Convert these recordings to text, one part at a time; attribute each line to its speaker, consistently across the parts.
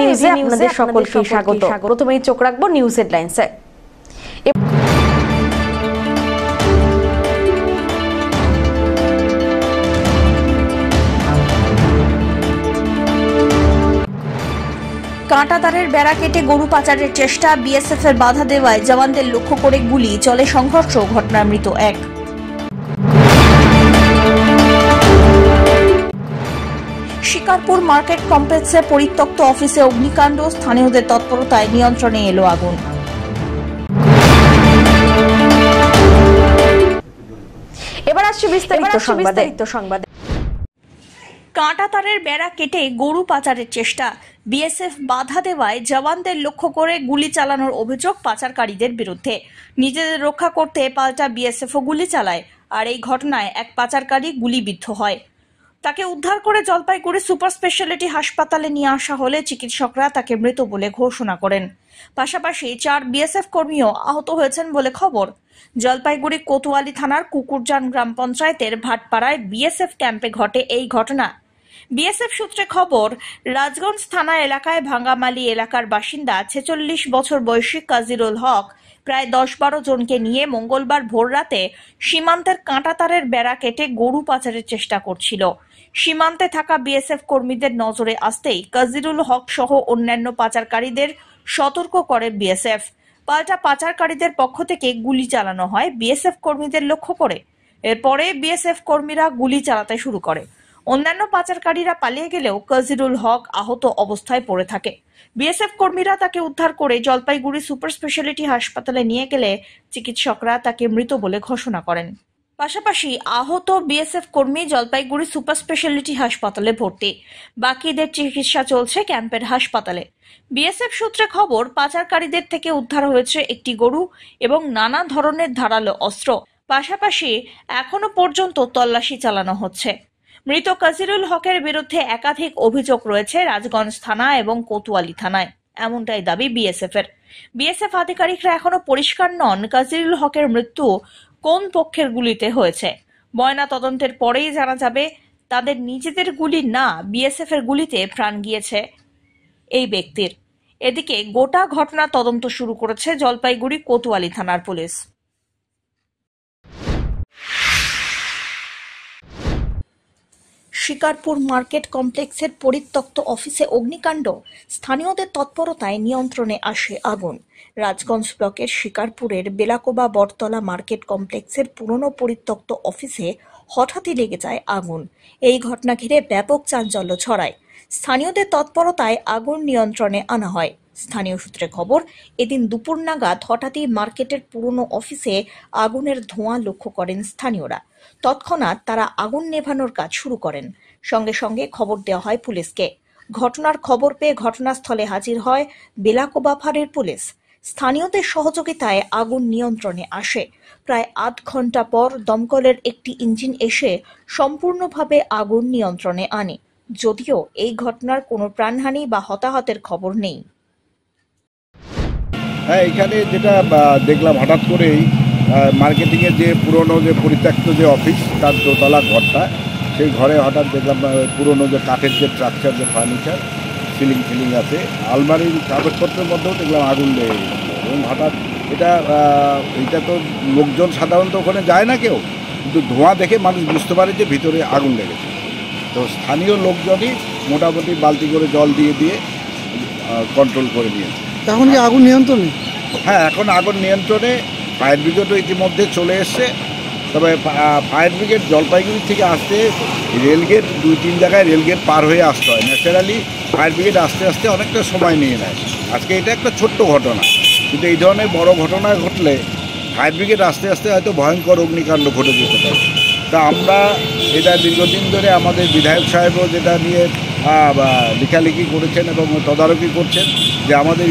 Speaker 1: নিউজে আপনাদের সকলকে স্বাগত চোখ রাখবো নিউজ হেডলাইন্সে কাঁটাতারের বেড়া কেটে গরু পাচারের চেষ্টা বিএসএফ এর বাধা দেওয়ায় জওয়ানদের লক্ষ্য করে গুলি চলে সংঘর্ষ ঘটনা মৃত এক শিকারপুর মার্কেট কমপ্লেক্সে পরিত্যক্ত অফিসে অগ্নিকাণ্ড স্থানীয়দের তৎপরতায় নিয়ন্ত্রণে এলো আগুন এবার আসছে বিস্তারিত সংবাদ কাঁটা তারের বেড়া কেটে গরু পাচারের চেষ্টা বিএসএফ বাধা দেওয়ায় জওয়ানদের লক্ষ্য করে গুলি চালানোর অভিযোগ পাচারকারীদের বিরুদ্ধে নিজেদের রক্ষা করতে পাল্টা বিএসএফও গুলি চালায় আর এই ঘটনায় এক পাচারকারী গুলিবিদ্ধ হয় তাকে উদ্ধার করে জলপাইগুড়ি সুপার স্পেশালিটি হাসপাতালে নিয়ে আসা হলে চিকিৎসকরা তাকে মৃত বলে ঘোষণা করেন পাশাপাশি চার বিএসএফ কর্মীও আহত হয়েছেন বলে খবর জলপাইগুড়ি কোতোয়ালি থানার কুকুরজান গ্রাম পঞ্চায়েতের ভাটপাড়ায় বিএসএফ ক্যাম্পে ঘটে এই ঘটনা বিএসএফ সূত্রে খবর রাজগঞ্জ থানা এলাকায় ভাঙ্গামালি এলাকার বাসিন্দা ছেচল্লিশ বছর বয়সী কাজিরুল হক প্রায় দশ বারো জনকে নিয়ে মঙ্গলবার ভোররাতে সীমান্তের কাঁটাতারের বেড়া কেটে গরু পাচারের চেষ্টা করছিল সীমান্তে থাকা বিএসএফ কর্মীদের নজরে আসতেই কাজিরুল হক সহ অন্যান্য পাচারকারীদের সতর্ক করে বিএসএফ পাল্টা পাচারকারীদের পক্ষ থেকে গুলি চালানো হয় বিএসএফ কর্মীদের লক্ষ্য করে এরপরে বিএসএফ কর্মীরা গুলি চালাতে শুরু করে অন্যান্য পাচারকারীরা পালিয়ে গেলেও কাজিরুল হক আহত অবস্থায় পড়ে থাকে বিএসএফ কর্মীরা তাকে উদ্ধার করে জলপাইগুড়ি সুপার স্পেশালিটি হাসপাতালে নিয়ে গেলে চিকিৎসকরা তাকে মৃত বলে ঘোষণা করেন পাশাপাশি আহত বিএসএফ কর্মী জলপাইগুড়ি সুপার স্পেশালিটি হাসপাতালে ভর্তি বাকিদের চিকিৎসা চলছে ক্যাম্পের হাসপাতালে বিএসএফ সূত্রে খবর পাচারকারীদের থেকে উদ্ধার হয়েছে একটি গরু এবং নানা ধরনের ধারালো অস্ত্র পাশাপাশি এখনো পর্যন্ত তল্লাশি চালানো হচ্ছে মৃত কাজিরুল হকের বিরুদ্ধে একাধিক অভিযোগ রয়েছে রাজগঞ্জ থানা এবং কোতোয়ালি থানায় এমনটাই দাবি বিএসএফ এর বিএসএফ আধিকারিকরা এখনো পরিষ্কার নন কাজিরুল হকের মৃত্যু কোন পক্ষের গুলিতে হয়েছে ময়না তদন্তের পরেই জানা যাবে তাদের নিজেদের গুলি না বিএসএফ এর গুলিতে প্রাণ গিয়েছে এই ব্যক্তির এদিকে গোটা ঘটনা তদন্ত শুরু করেছে জলপাইগুড়ি কোতোয়ালি থানার পুলিশ শিকারপুর মার্কেট কমপ্লেক্সের পরিত্যক্ত অফিসে অগ্নিকাণ্ড স্থানীয়দের তৎপরতায় নিয়ন্ত্রণে আসে আগুন রাজগঞ্জ ব্লকের শিকারপুরের বেলাকোবা বটতলা মার্কেট কমপ্লেক্সের পুরনো পরিত্যক্ত অফিসে হঠাৎই লেগে যায় আগুন এই ঘটনা ঘিরে ব্যাপক চাঞ্চল্য ছড়ায় স্থানীয়দের তৎপরতায় আগুন নিয়ন্ত্রণে আনা হয় স্থানীয় সূত্রে খবর এদিন দুপুর নাগাদ হঠাৎই মার্কেটের পুরনো অফিসে আগুনের ধোঁয়া লক্ষ্য করেন স্থানীয়রা তৎক্ষণাৎ তারা আগুন নেভানোর কাজ শুরু করেন সঙ্গে সঙ্গে খবর দেওয়া হয় পুলিশকে ঘটনার খবর পেয়ে ঘটনাস্থলে হাজির হয় বেলাকোবাফারের পুলিশ স্থানীয়দের সহযোগিতায় আগুন নিয়ন্ত্রণে আসে প্রায় আধ ঘন্টা পর দমকলের একটি ইঞ্জিন এসে সম্পূর্ণভাবে আগুন নিয়ন্ত্রণে আনে যদিও এই ঘটনার কোনো প্রাণহানি বা হতাহতের খবর নেই
Speaker 2: হ্যাঁ এখানে যেটা দেখলাম হঠাৎ করেই মার্কেটিংয়ের যে পুরনো যে পরিত্যক্ত যে অফিস তার দোতলা ঘরটা সেই ঘরে হঠাৎ দেখলাম পুরনো যে কাঠের যে স্ট্রাকচার যে ফার্নিচার সিলিং ফিলিং আছে আলমারির কাগজপত্রের মধ্যেও দেখলাম আগুন লেগে গেছিলো এবং হঠাৎ এটা এটা তো লোকজন সাধারণত ওখানে যায় না কেউ কিন্তু ধোঁয়া দেখে মানুষ বুঝতে পারে যে ভিতরে আগুন লেগেছে তো স্থানীয় লোকজনই মোটামুটি বালতি করে জল দিয়ে দিয়ে কন্ট্রোল করে নিয়েছে এখন কি আগুন নিয়ন্ত্রণে হ্যাঁ এখন আগুন নিয়ন্ত্রণে ফায়ার ব্রিগেডও ইতিমধ্যে চলে এসছে তবে ফায়ার ব্রিগেড জলপাইগুড়ি থেকে আসতে রেলগেট দুই তিন জায়গায় রেলগেট পার হয়ে আসতে হয় ন্যাচারালি ফায়ার ব্রিগেড আসতে আসতে অনেকটা সময় নিয়ে নেয় আজকে এটা একটা ছোট্ট ঘটনা কিন্তু এই ধরনের বড় ঘটনা ঘটলে ফায়ার ব্রিগেড আস্তে আস্তে হয়তো ভয়ঙ্কর অগ্নিকাণ্ড ঘটে যেতে পারে তা আমরা এটা দীর্ঘদিন ধরে আমাদের বিধায়ক সাহেবও যেটা নিয়ে লেখালেখি করেছেন এবং তদারকি করছেন যে আমাদের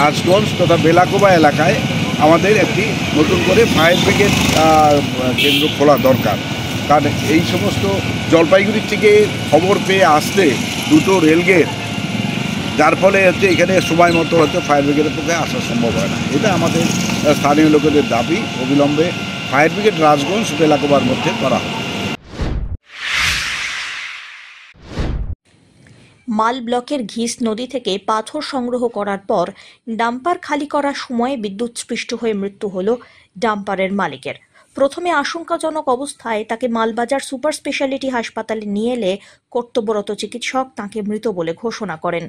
Speaker 2: রাজগঞ্জ তথা বেলাকোবা এলাকায় আমাদের একটি নতুন করে ফায়ার ব্রিগেড কেন্দ্র খোলা দরকার কারণ এই সমস্ত জলপাইগুড়ির থেকে খবর পেয়ে আসতে দুটো রেলগেট যার ফলে হচ্ছে এখানে সময় মতো হয়তো ফায়ার ব্রিগেডের পক্ষে আসা সম্ভব হয় না এটা আমাদের স্থানীয় লোকেদের দাবি অবিলম্বে ফায়ার ব্রিগেড রাজগঞ্জ বেলাকোবার মধ্যে করা হয়
Speaker 1: মাল ব্লকের ঘিস নদী থেকে পাথর সংগ্রহ করার পর ডাম্পার খালি করার সময়ে বিদ্যুৎস্পৃষ্ট হয়ে মৃত্যু হল ডাম্পারের মালিকের প্রথমে আশঙ্কাজনক অবস্থায় তাকে মালবাজার সুপার স্পেশালিটি হাসপাতালে নিয়ে এলে কর্তব্যরত চিকিৎসক তাকে মৃত বলে ঘোষণা করেন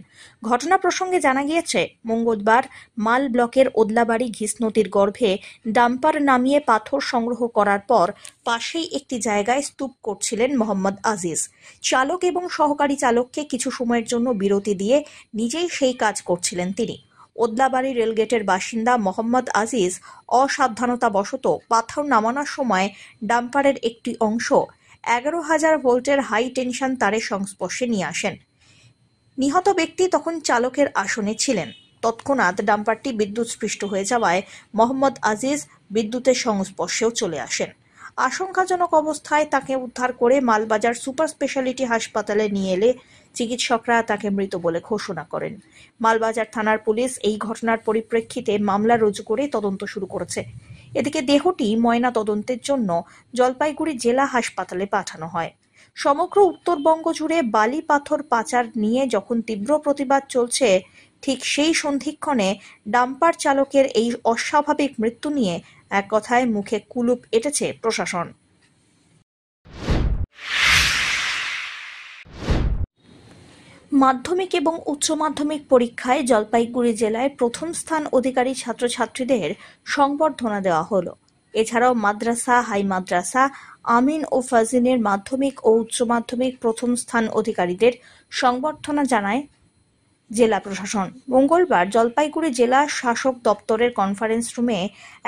Speaker 1: ঘটনা প্রসঙ্গে জানা গিয়েছে মঙ্গলবার মাল ব্লকের ওদলাবাড়ি ঘিস নদীর গর্ভে ডাম্পার নামিয়ে পাথর সংগ্রহ করার পর পাশেই একটি জায়গায় স্তূপ করছিলেন মোহাম্মদ আজিজ চালক এবং সহকারী চালককে কিছু সময়ের জন্য বিরতি দিয়ে নিজেই সেই কাজ করছিলেন তিনি ওদলাবাড়ি রেলগেটের বাসিন্দা মোহাম্মদ আজিজ অসাবধানতাবশত পাথর নামানোর সময় ডাম্পারের একটি অংশ এগারো হাজার ভোল্টের হাই টেনশন তারের সংস্পর্শে নিয়ে আসেন নিহত ব্যক্তি তখন চালকের আসনে ছিলেন তৎক্ষণাৎ ডাম্পারটি বিদ্যুৎস্পৃষ্ট হয়ে যাওয়ায় মোহাম্মদ আজিজ বিদ্যুতের সংস্পর্শেও চলে আসেন আশঙ্কাজনক অবস্থায় তাকে উদ্ধার করে মালবাজার সুপার স্পেশালিটি হাসপাতালে নিয়ে এলে চিকিৎসকরা তাকে মৃত বলে ঘোষণা করেন মালবাজার থানার পুলিশ এই ঘটনার পরিপ্রেক্ষিতে মামলা রুজু করে তদন্ত শুরু করেছে এদিকে দেহটি ময়না তদন্তের জন্য জলপাইগুড়ি জেলা হাসপাতালে পাঠানো হয় সমগ্র উত্তরবঙ্গ জুড়ে বালি পাথর পাচার নিয়ে যখন তীব্র প্রতিবাদ চলছে ঠিক সেই সন্ধিক্ষণে ডাম্পার চালকের এই অস্বাভাবিক মৃত্যু নিয়ে এক কথায় মুখে কুলুপ এঁটেছে প্রশাসন মাধ্যমিক এবং উচ্চ মাধ্যমিক পরীক্ষায় জলপাইগুড়ি জেলায় প্রথম স্থান অধিকারী ছাত্রছাত্রীদের সংবর্ধনা দেওয়া হল এছাড়াও মাদ্রাসা হাই মাদ্রাসা আমিন ও ফাজিনের মাধ্যমিক ও উচ্চ মাধ্যমিক প্রথম স্থান অধিকারীদের সংবর্ধনা জানায় জেলা প্রশাসন মঙ্গলবার জলপাইগুড়ি জেলা শাসক দপ্তরের কনফারেন্স রুমে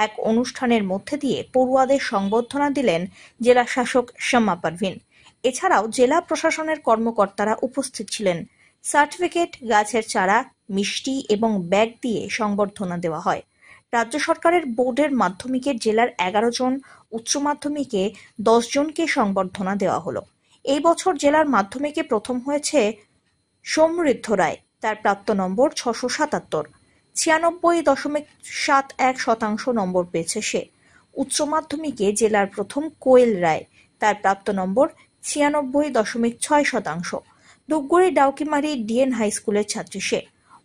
Speaker 1: এক অনুষ্ঠানের মধ্যে দিয়ে পড়ুয়াদের সংবর্ধনা দিলেন জেলা শাসক শ্যামা পারভিন এছাড়াও জেলা প্রশাসনের কর্মকর্তারা উপস্থিত ছিলেন সার্টিফিকেট গাছের চারা মিষ্টি এবং ব্যাগ দিয়ে সংবর্ধনা দেওয়া হয় রাজ্য সরকারের বোর্ডের মাধ্যমিকে জেলার এগারো জন উচ্চ মাধ্যমিকে দশ জনকে সংবর্ধনা দেওয়া হলো এই বছর জেলার মাধ্যমিকে প্রথম হয়েছে সমৃদ্ধ রায় তার প্রাপ্ত নম্বর ছশো সাতাত্তর ছিয়ানব্বই দশমিক সাত এক শতাংশ নম্বর পেয়েছে সে উচ্চ মাধ্যমিকে জেলার প্রথম কোয়েল রায় তার প্রাপ্ত নম্বর ছিয়ানব্বই দশমিক ছয় শতাংশ ধূপগুড়ি ডাউকিমারি ডিএন হাই স্কুলের ছাত্রী সে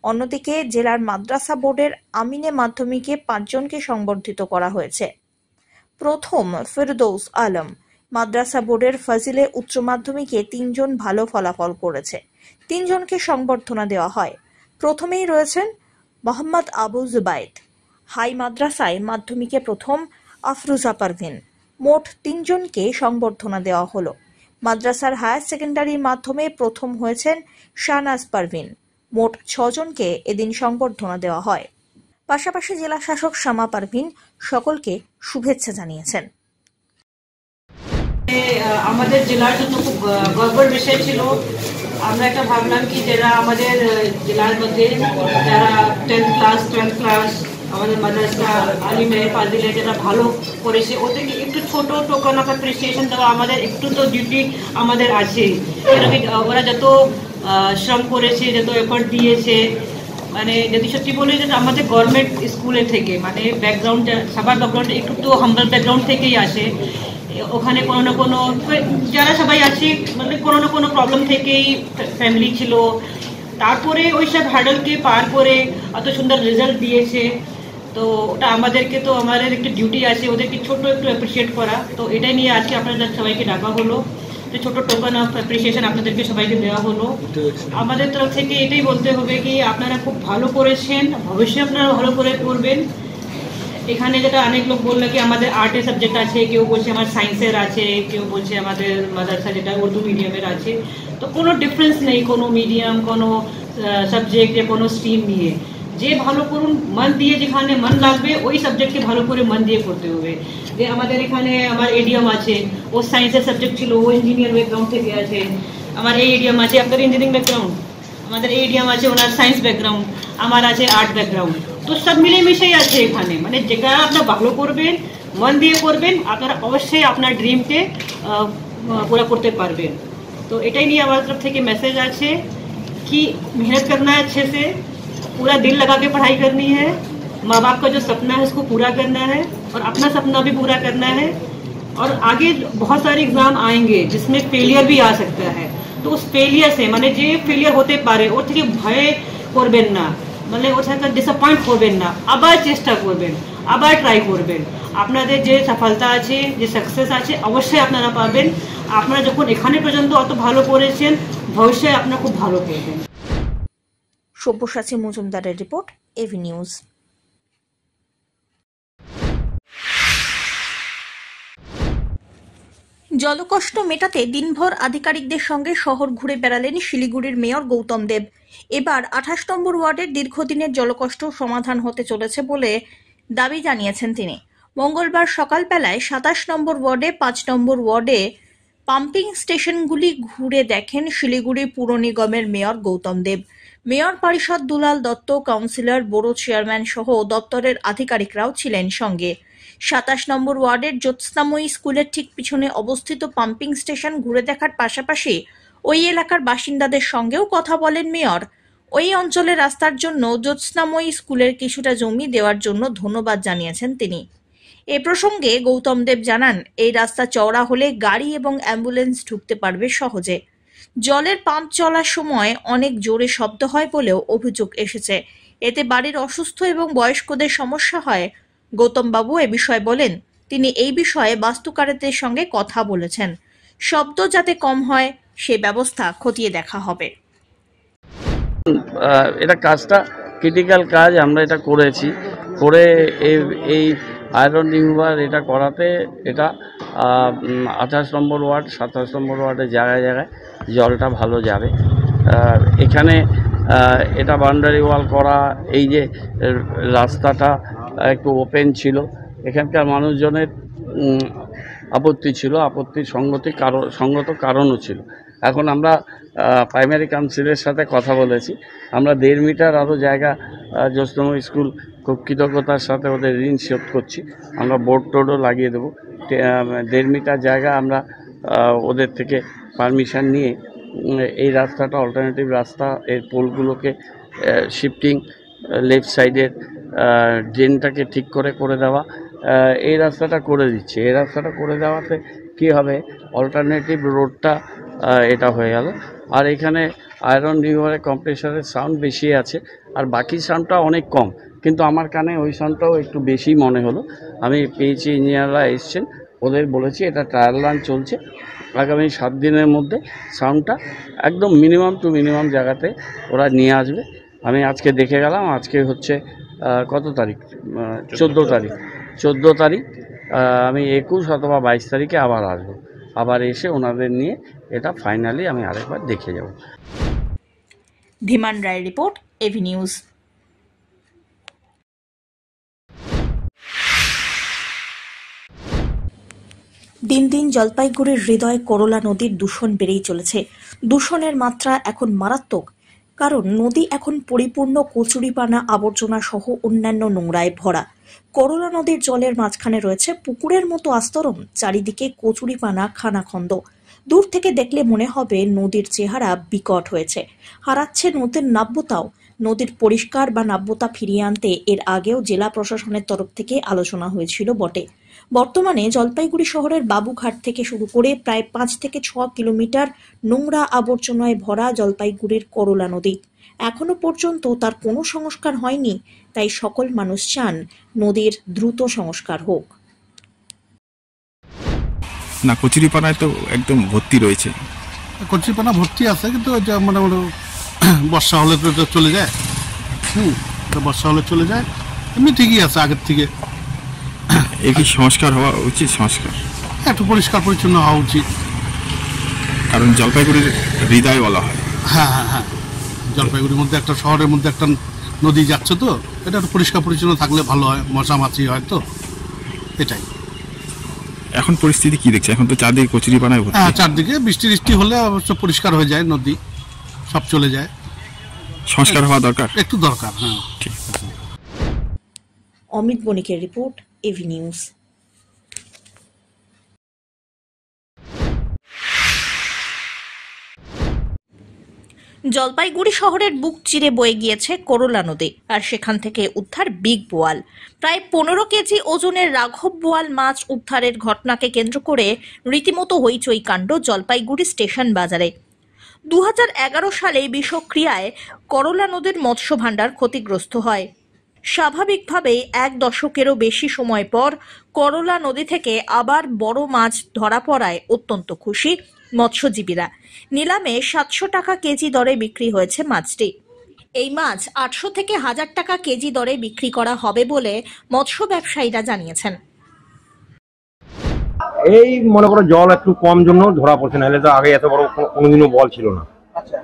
Speaker 1: অন্যদিকে জেলার মাদ্রাসা বোর্ডের আমিনে মাধ্যমিকে পাঁচজনকে সংবর্ধিত করা হয়েছে প্রথম ফেরদৌস আলম মাদ্রাসা বোর্ডের ফাজিলে উচ্চ মাধ্যমিকে তিনজন ভালো ফলাফল করেছে তিনজনকে সংবর্ধনা দেওয়া হয় প্রথমেই রয়েছেন মোহাম্মদ আবু জুবায়দ হাই মাদ্রাসায় মাধ্যমিকে প্রথম আফরুজা পারভিন মোট তিনজনকে সংবর্ধনা দেওয়া হলো মাদ্রাসার হায়ার সেকেন্ডারির মাধ্যমে প্রথম হয়েছেন শাহনাজ পারভিন মোট ছজনকে এদিন সংবর্ধনা দেওয়া হয় পাশাপাশি জেলা শাসক শ্যামা পারভিন সকলকে শুভেচ্ছা জানিয়েছেন
Speaker 3: আমাদের জেলার জন্য খুব গর্বের বিষয় ছিল আমরা একটা ভাবলাম কি যারা আমাদের জেলার মধ্যে যারা টেন ক্লাস টুয়েলভ ক্লাস আমাদের মাদ্রাসা আলিমে পাদিলে যারা ভালো করেছে ওদেরকে একটু ছোটো টোকন অ্যাপ্রিসিয়েশন দেওয়া আমাদের একটু তো ডিউটি আমাদের আছে ওরা যত শ্রম করেছে যত এফার্ট দিয়েছে মানে যদি সত্যি বলি যে আমাদের গভর্নমেন্ট স্কুলে থেকে মানে ব্যাকগ্রাউন্ড সবার ব্যাকগ্রাউন্ড একটু তো হাম্বল ব্যাকগ্রাউন্ড থেকেই আসে ওখানে কোনো না কোনো যারা সবাই আছে মানে কোনো না কোনো প্রবলেম থেকেই ফ্যামিলি ছিল তারপরে ওই সব হার্ডলকে পার করে এত সুন্দর রেজাল্ট দিয়েছে তো ওটা আমাদেরকে তো আমাদের একটা ডিউটি আছে ওদেরকে ছোট একটু অ্যাপ্রিসিয়েট করা তো এটাই নিয়ে আজকে আপনাদের সবাইকে ডাকা হলো যে ছোট টোকন অফ অ্যাপ্রিসিয়েশন আপনাদেরকে সবাইকে দেওয়া হলো আমাদের তরফ থেকে এটাই বলতে হবে কি আপনারা খুব ভালো করেছেন ভবিষ্যৎ আপনারা ভালো করে করবেন এখানে যেটা অনেক লোক বললো কি আমাদের আর্টের সাবজেক্ট আছে কেউ বলছে আমার সায়েন্সের আছে কেউ বলছে আমাদের মাদ্রাসা যেটা উর্দু মিডিয়ামের আছে তো কোনো ডিফারেন্স নেই কোনো মিডিয়াম কোনো সাবজেক্ট যে কোনো স্ট্রিম নিয়ে যে ভালো করুন মন দিয়ে যেখানে মন লাগবে ওই সাবজেক্টকে ভালো করে মন দিয়ে করতে হবে যে আমাদের এখানে আমার এডিএম আছে ও সায়েন্সের সাবজেক্ট ছিল ও ইঞ্জিনিয়ার ব্যাকগ্রাউন্ড থেকে আছে আমার এই এডিএম আছে আপনার ইঞ্জিনিয়ারিং ব্যাকগ্রাউন্ড আমাদের এডিএম আছে ওনার সায়েন্স ব্যাকগ্রাউন্ড আমার আছে আর্ট ব্যাকগ্রাউন্ড তো সব মিলেমিশেই আছে এখানে মানে যেটা আপনার ভালো করবেন মন দিয়ে করবেন আপনারা অবশ্যই আপনার ড্রিমকে पूरा करते পারবেন তো এটাই নিয়ে আমার तरफ থেকে মেসেজ আছে कि मेहनत करना है अच्छे से पूरा दिल लगा के पढ़ाई करनी है माँ बाप का जो सपना है उसको पूरा करना है और अपना सपना भी पूरा करना है और आगे बहुत सारे एग्ज़ाम आएंगे जिसमें फेलियर भी आ सकता है তো সে মানে যে ফেলিয়ার হতে পারে ওর থেকে ভয়ে করবেন না মানে ওর সাথে ডিসঅ্যাপয়েন্ট করবেন না আবার চেষ্টা করবেন আবার ট্রাই করবেন আপনাদের যে সফলতা আছে যে সাকসেস আছে অবশ্যই আপনারা পাবেন আপনারা যখন এখানে পর্যন্ত অত ভালো করেছেন ভবিষ্যতে আপনারা খুব ভালো করবেন
Speaker 1: সব্যসাচী মজুমদারের রিপোর্ট এভি নিউজ জলকষ্ট মেটাতে দিনভর আধিকারিকদের সঙ্গে শহর ঘুরে বেড়ালেন শিলিগুড়ির মেয়র গৌতম দেব এবার আঠাশ নম্বর ওয়ার্ডের দীর্ঘদিনের জলকষ্ট সমাধান হতে চলেছে বলে দাবি জানিয়েছেন তিনি মঙ্গলবার সকালবেলায় সাতাশ নম্বর ওয়ার্ডে পাঁচ নম্বর ওয়ার্ডে পাম্পিং স্টেশনগুলি ঘুরে দেখেন শিলিগুড়ি পুর নিগমের মেয়র গৌতম দেব মেয়র পরিষদ Dulal Dutta councillor borough chairman সহ দপ্তরের আধিকারিকরাও ছিলেন সঙ্গে সাতাশ নম্বর ওয়ার্ডের জ্যোৎস্নাময়ী স্কুলের ঠিক পিছনে অবস্থিত পাম্পিং স্টেশন ঘুরে দেখার পাশাপাশি ওই এলাকার বাসিন্দাদের সঙ্গেও কথা বলেন মেয়র ওই অঞ্চলের রাস্তার জন্য জ্যোৎস্নাময়ী স্কুলের কিছুটা জমি দেওয়ার জন্য ধন্যবাদ জানিয়েছেন তিনি এ প্রসঙ্গে গৌতম দেব জানান এই রাস্তা চওড়া হলে গাড়ি এবং অ্যাম্বুলেন্স ঢুকতে পারবে সহজে জলের পাম্প চলার সময় অনেক জোরে শব্দ হয় বলেও অভিযোগ এসেছে এতে বাড়ির অসুস্থ এবং বয়স্কদের সমস্যা হয় গৌতমবাবু এ বিষয়ে বলেন তিনি এই বিষয়ে বাস্তুকারেদের সঙ্গে কথা বলেছেন শব্দ যাতে কম হয় সে ব্যবস্থা খতিয়ে দেখা হবে
Speaker 4: এটা কাজটা ক্রিটিক্যাল কাজ আমরা এটা করেছি করে এই আয়রন রিমুভার এটা করাতে এটা আঠাশ নম্বর ওয়ার্ড সাতাশ নম্বর ওয়ার্ডে জায়গায় জায়গায় জলটা ভালো যাবে এখানে এটা বাউন্ডারি ওয়াল করা এই যে রাস্তাটা একটু ওপেন ছিল এখানকার মানুষজনের আপত্তি ছিল আপত্তির সঙ্গতি কারণ সঙ্গত কারণও ছিল এখন আমরা প্রাইমারি কাউন্সিলের সাথে কথা বলেছি আমরা দেড় মিটার আরও জায়গা জ্যোৎস্নম স্কুল খুব কৃতজ্ঞতার সাথে ওদের ঋণ শোধ করছি আমরা বোর্ড টোর্ডও লাগিয়ে দেবো দেড় মিটার জায়গা আমরা ওদের থেকে পারমিশন নিয়ে এই রাস্তাটা অল্টারনেটিভ রাস্তা এর পোলগুলোকে শিফটিং লেফট সাইডের ড্রেনটাকে ঠিক করে করে দেওয়া এই রাস্তাটা করে দিচ্ছে এই রাস্তাটা করে দেওয়াতে কি হবে অল্টারনেটিভ রোডটা এটা হয়ে গেল আর এখানে আয়রন রিভারের কম্প্রেসারের সাউন্ড বেশি আছে আর বাকি সাউন্ডটা অনেক কম কিন্তু আমার কানে ওই সাউন্ডটাও একটু বেশি মনে হলো আমি পেয়েছি ইঞ্জিনিয়াররা এসছেন ওদের বলেছি এটা ট্রায়াল রান চলছে আগামী সাত দিনের মধ্যে সাউন্ডটা একদম মিনিমাম টু মিনিমাম জায়গাতে ওরা নিয়ে আসবে আমি আজকে দেখে গেলাম আজকে হচ্ছে কত তারিখ চোদ্দো তারিখ চোদ্দো তারিখ আমি একুশ অথবা বাইশ তারিখে আবার আসবো আবার এসে ওনাদের নিয়ে এটা ফাইনালি আমি আরেকবার দেখে
Speaker 3: যাব
Speaker 1: Dhiman Roy report AV news দিন দিন জলপাইগুড়ির হৃদয় করলা নদীর দূষণ বেড়েই চলেছে দূষণের মাত্রা এখন মারাত্মক কারণ নদী এখন পরিপূর্ণ কচুরিপানা আবর্জনা সহ অন্যান্য নোংরায় ভরা করোনা নদীর জলের মাঝখানে রয়েছে পুকুরের মতো আস্তরণ চারিদিকে কচুরিপানা খানাখন্দ দূর থেকে দেখলে মনে হবে নদীর চেহারা বিকট হয়েছে হারাচ্ছে নদীর নাব্যতাও নদীর পরিষ্কার বা নাব্যতা ফিরিয়ে আনতে এর আগেও জেলা প্রশাসনের তরফ থেকে আলোচনা হয়েছিল বটে বর্তমানে জলপাইগুড়ি শহরের বাবুঘাট থেকে শুরু করে প্রায় পাঁচ থেকে ছ কিলোমিটার নোংরা আবর্জনায় ভরা জলপাইগুড়ির করলা নদী এখনো পর্যন্ত তার কোনো সংস্কার হয়নি তাই সকল মানুষ চান নদীর দ্রুত সংস্কার হোক
Speaker 5: না কচুরিপানায় তো একদম ভর্তি রয়েছে কচুরিপানা ভর্তি আছে কিন্তু মানে বর্ষা হলে তো চলে যায় হুম বর্ষা হলে চলে যায় এমনি ঠিকই আছে আগের থেকে এ কি সংস্কার হওয়া উচিত সংস্কার হ্যাঁ, একটু পরিষ্কার পরিচ্ছন্ন হওয়া উচিত কারণ জলপাইগুড়ির হৃদয় বলা হয় হ্যাঁ হ্যাঁ হ্যাঁ জলপাইগুড়ির মধ্যে একটা শহরের মধ্যে একটা নদী যাচ্ছে তো এটা একটু পরিষ্কার পরিচ্ছন্ন থাকলে ভালো হয় মশামাছি হয় তো এটাই এখন পরিস্থিতি কি দেখছে এখন তো চারদিকে কচুরি বানায় হ্যাঁ চারদিকে বৃষ্টি বৃষ্টি হলে অবশ্য পরিষ্কার হয়ে যায় নদী সব চলে যায় সংস্কার হওয়া দরকার একটু দরকার হ্যাঁ ঠিক
Speaker 1: অমিত বণিকের রিপোর্ট avenues জলপাইগুড়ি শহরের বুক চিরে বয়ে গিয়েছে করলা নদী আর সেখান থেকে উদ্ধার বিগ বোয়াল প্রায় পনেরো কেজি ওজনের রাঘব বোয়াল মাছ উদ্ধারের ঘটনাকে কেন্দ্র করে রীতিমতো হইচই কাণ্ড জলপাইগুড়ি স্টেশন বাজারে দু সালে বিষক্রিয়ায় করলা নদীর মৎস্য ভাণ্ডার ক্ষতিগ্রস্ত হয় স্বাভাবিকভাবেই এক দশকেরও বেশি সময় পর করলা নদী থেকে আবার বড় মাছ ধরা পড়ায় অত্যন্ত খুশি মৎস্যজীবীরা নিলামে সাতশো টাকা কেজি দরে বিক্রি হয়েছে মাছটি এই মাছ আটশো থেকে হাজার টাকা কেজি দরে বিক্রি করা হবে বলে মৎস্য ব্যবসায়ীরা জানিয়েছেন
Speaker 6: এই মনে করো জল একটু কম জন্য ধরা পড়ছে না আগে এত বড় কোনোদিনও বল ছিল না
Speaker 5: আচ্ছা,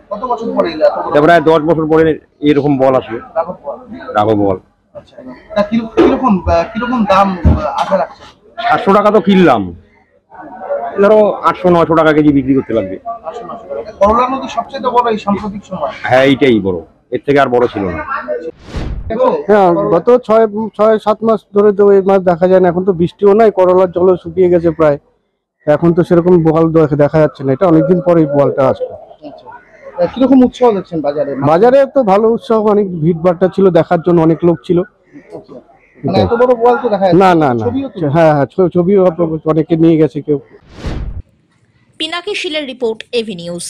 Speaker 5: প্রায়
Speaker 6: দশ বছর পরে এরকম বল আসবে রাঘব বল
Speaker 5: আচ্ছা,
Speaker 6: সাতশো টাকা তো কিনলাম ধরো আটশো নশো টাকা কেজি বিক্রি করতে লাগবে হ্যাঁ এইটাই বড় এর থেকে আর বড় ছিল না হ্যাঁ
Speaker 4: গত ছয় ছয় সাত মাস ধরে তো এই মাস দেখা যায় না এখন তো বৃষ্টিও নাই করলার জলও শুকিয়ে গেছে প্রায় এখন তো সেরকম বল দেখা যাচ্ছে না এটা অনেকদিন পরে বলটা আসলো
Speaker 2: আচ্ছা। কিরকম উৎসাহ দেখছেন বাজারে বাজারে
Speaker 4: তো ভালো উৎসাহ অনেক ভিড় ভাট্টা ছিল দেখার জন্য অনেক লোক ছিল
Speaker 5: আচ্ছা।
Speaker 1: মানে না না না
Speaker 4: হ্যাঁ হ্যাঁ ছবিও অনেকে নিয়ে গেছে কেউ
Speaker 1: পিনাকি শিলের রিপোর্ট এভি নিউজ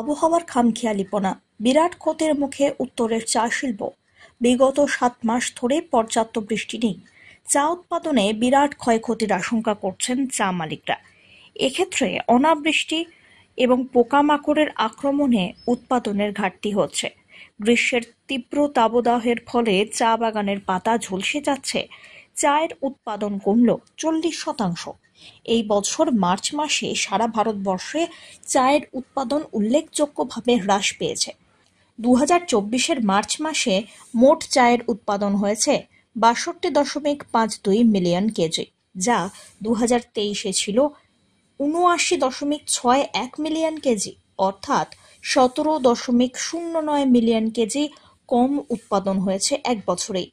Speaker 1: আবহাওয়ার খামখেয়ালিপনা বিরাট ক্ষতের মুখে উত্তরের চা শিল্প বিগত সাত মাস ধরে পর্যাপ্ত বৃষ্টি নেই চা উৎপাদনে বিরাট ক্ষয়ক্ষতির আশঙ্কা করছেন চা মালিকরা এক্ষেত্রে অনাবৃষ্টি এবং পোকামাকড়ের আক্রমণে উৎপাদনের ঘাটতি হচ্ছে গ্রীষ্মের তীব্র তাবদাহের ফলে চা বাগানের পাতা ঝলসে যাচ্ছে চায়ের উৎপাদন কমল চল্লিশ শতাংশ এই বছর মার্চ মাসে সারা ভারতবর্ষে চায়ের উৎপাদন উল্লেখযোগ্যভাবে হ্রাস পেয়েছে দু হাজার মার্চ মাসে মোট চায়ের উৎপাদন হয়েছে বাষট্টি দশমিক পাঁচ দুই মিলিয়ন কেজি, যা দু হাজার তেইশে ছিল উনআশি দশমিক ছয় এক মিলিয়ন কেজি অর্থাৎ সতেরো দশমিক শূন্য নয় মিলিয়ন কেজি কম উৎপাদন হয়েছে এক বছরেই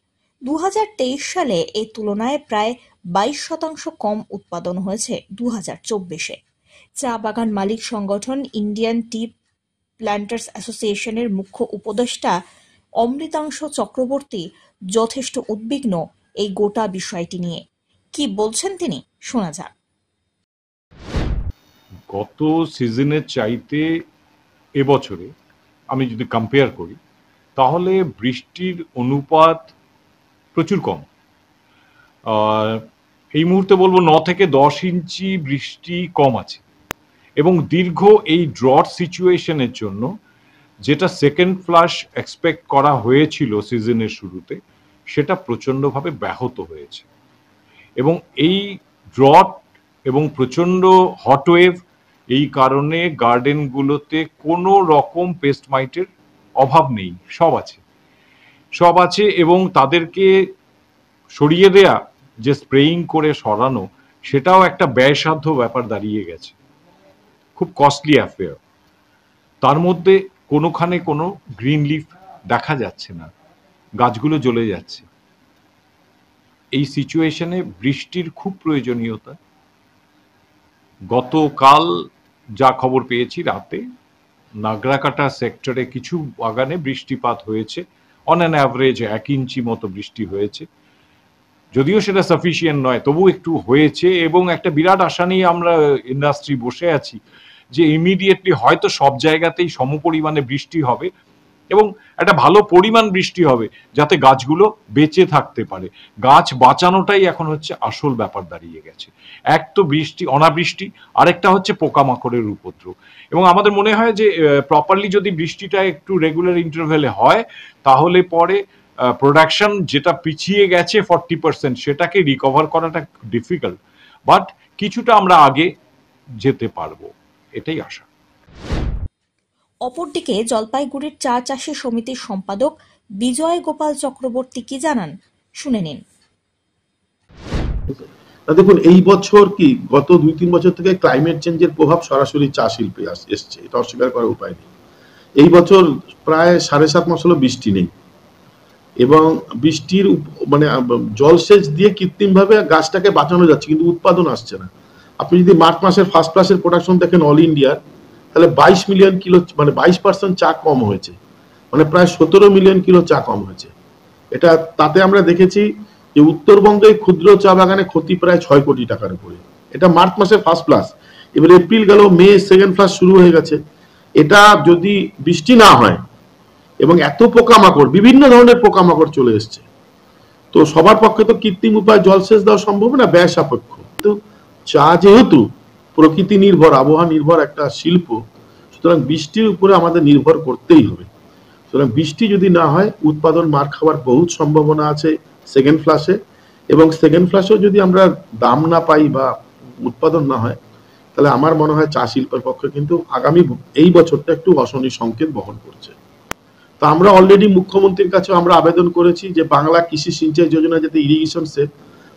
Speaker 1: হাজার তেইশ সালে এ তুলনায় প্রায় বাইশ শতাংশ কম উৎপাদন হয়েছে দু হাজার চব্বিশে চা বাগান মালিক সংগঠন ইন্ডিয়ান টি প্ল্যান্টার্স অ্যাসোসিয়েশনের মুখ্য উপদেষ্টা অমৃতাংশ চক্রবর্তী যথেষ্ট উদ্বিগ্ন এই গোটা বিষয়টি নিয়ে কি বলছেন তিনি শোনা যাক
Speaker 6: গত সিজনের চাইতে এবছরে আমি যদি কম্পেয়ার করি তাহলে বৃষ্টির অনুপাত প্রচুর কম এই মুহূর্তে বলবো ন থেকে দশ ইঞ্চি বৃষ্টি কম আছে এবং দীর্ঘ এই ড্রট সিচুয়েশনের জন্য যেটা সেকেন্ড ফ্লাশ এক্সপেক্ট করা হয়েছিল সিজনের শুরুতে সেটা প্রচণ্ডভাবে ব্যাহত হয়েছে এবং এই ড্রট এবং প্রচণ্ড হটওয়েভ এই কারণে গার্ডেনগুলোতে কোনো রকম পেস্ট মাইটের অভাব নেই সব আছে সব আছে এবং তাদেরকে সরিয়ে দেয়া যে স্প্রেয়িং করে সরানো সেটাও একটা ব্যয়সাধ্য ব্যাপার দাঁড়িয়ে গেছে খুব কস্টলি অ্যাফেয়ার তার মধ্যে কোনোখানে কোনো গ্রিন লিফ দেখা যাচ্ছে না গাছগুলো জ্বলে যাচ্ছে এই সিচুয়েশনে বৃষ্টির খুব প্রয়োজনীয়তা গতকাল যা খবর পেয়েছি রাতে নাগরাকাটা সেক্টরে কিছু বাগানে বৃষ্টিপাত হয়েছে অন অ্যান অ্যাভারেজ এক ইঞ্চি মতো বৃষ্টি হয়েছে যদিও সেটা সাফিসিয়েন্ট নয় তবু একটু হয়েছে এবং একটা বিরাট আশা নিয়ে আমরা ইন্ডাস্ট্রি বসে আছি যে ইমিডিয়েটলি হয়তো সব জায়গাতেই সমপরিমাণে বৃষ্টি হবে এবং একটা ভালো পরিমাণ বৃষ্টি হবে যাতে গাছগুলো বেঁচে থাকতে পারে গাছ বাঁচানোটাই এখন হচ্ছে আসল ব্যাপার দাঁড়িয়ে গেছে এক তো বৃষ্টি অনাবৃষ্টি আরেকটা হচ্ছে পোকামাকড়ের উপদ্রব এবং আমাদের মনে হয় যে প্রপারলি যদি বৃষ্টিটা একটু রেগুলার ইন্টারভেলে হয় তাহলে পরে প্রোডাকশন যেটা পিছিয়ে গেছে ফর্টি পার্সেন্ট সেটাকে রিকভার করাটা ডিফিকাল্ট বাট কিছুটা আমরা আগে যেতে পারবো এটাই আশা
Speaker 1: অপরদিকে জলপাইগুড়ির চা চাষি সমিতির সম্পাদক বিজয় গোপাল চক্রবর্তী কি জানান শুনে নিন
Speaker 5: দেখুন এই বছর কি গত দুই তিন বছর থেকে ক্লাইমেট চেঞ্জের প্রভাব সরাসরি চা শিল্পে এসছে এটা অস্বীকার করার উপায় নেই এই বছর প্রায় সাড়ে সাত মাস হলো বৃষ্টি নেই এবং বৃষ্টির মানে জলসেচ দিয়ে কৃত্রিমভাবে গাছটাকে বাঁচানো যাচ্ছে কিন্তু উৎপাদন আসছে না আপনি যদি মার্চ মাসের ফার্স্ট ক্লাসের প্রোডাকশন দেখেন অল ইন্ডিয়ার তাহলে বাইশ মিলিয়ন কিলো মানে বাইশ পার্সেন্ট চা কম হয়েছে মানে প্রায় সতেরো মিলিয়ন কিলো চা কম হয়েছে এটা তাতে আমরা দেখেছি যে উত্তরবঙ্গে ক্ষুদ্র চা বাগানে ক্ষতি প্রায় ছয় কোটি টাকার উপরে এটা মার্চ মাসের ফার্স্ট প্লাস এবার এপ্রিল গেল মে সেকেন্ড প্লাস শুরু হয়ে গেছে এটা যদি বৃষ্টি না হয় এবং এত পোকামাকড় বিভিন্ন ধরনের পোকামাকড় চলে এসছে তো সবার পক্ষে তো কৃত্রিম উপায় জলসেচ দেওয়া সম্ভব না ব্যয় সাপেক্ষ কিন্তু চা যেহেতু প্রকৃতি নির্ভর আবহাওয়া নির্ভর একটা শিল্প সুতরাং বৃষ্টির উপরে আমাদের নির্ভর করতেই হবে সুতরাং বৃষ্টি যদি না হয় উৎপাদন মার খাওয়ার বহুত সম্ভাবনা আছে সেকেন্ড ফ্লাশে এবং সেকেন্ড ফ্লাশেও যদি আমরা দাম না পাই বা উৎপাদন না হয় তাহলে আমার মনে হয় চা শিল্পের পক্ষে কিন্তু আগামী এই বছরটা একটু অশনি সংকেত বহন করছে তা আমরা অলরেডি মুখ্যমন্ত্রীর কাছে আমরা আবেদন করেছি যে বাংলা কৃষি সিঞ্চাই যোজনা যাতে ইরিগেশন সেট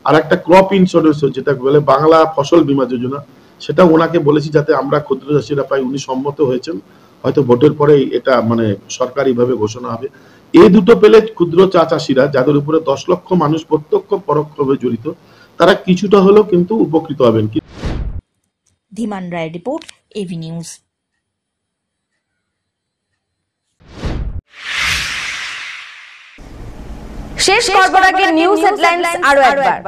Speaker 5: আর একটা ক্রপ ইন্স্যুরেন্স যেটা বলে বাংলা ফসল বীমা যোজনা সেটা ওনাকে বলেছি যাতে আমরা ক্ষুদ্র চাষিরা পাই উনি সম্মত হয়েছেন হয়তো ভোটের পরেই এটা মানে সরকারিভাবে ঘোষণা হবে এই দুটো পেলে ক্ষুদ্র চা চাষিরা যাদের উপরে দশ লক্ষ মানুষ প্রত্যক্ষ পরোক্ষভাবে জড়িত তারা কিছুটা হলেও কিন্তু উপকৃত হবেন
Speaker 1: Dhiman Roy report AV news শেষ করবার আগে নিউজ হেডলাইন্স আরো একবার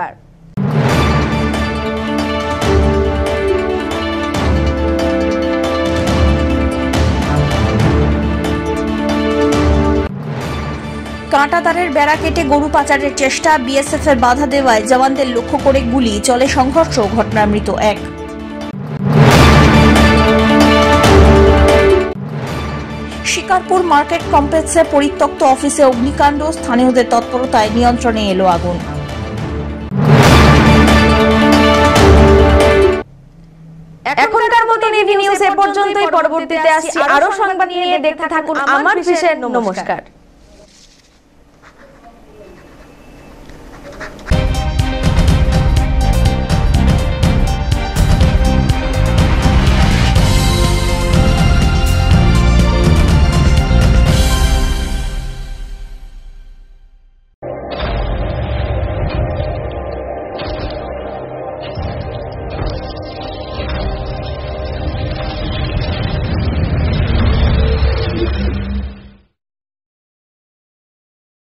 Speaker 1: কাঁটাতারের বেড়া কেটে গরু পাচারের চেষ্টা বিএসএফ এর বাধা দেওয়ায় জওয়ানদের লক্ষ্য করে গুলি চলে সংঘর্ষ ঘটনা মৃত এক শিকারপুর মার্কেট কমপ্লেক্সে পরিত্যক্ত অফিসে অগ্নিকাণ্ড স্থানীয়দের তৎপরতায় নিয়ন্ত্রণে এলো আগুন এখনকার মতন এবি নিউজ এ পর্যন্তই পরবর্তীতে আসছি আরো সংবাদ নিয়ে দেখতে থাকুন আমার বিশেষ নমস্কার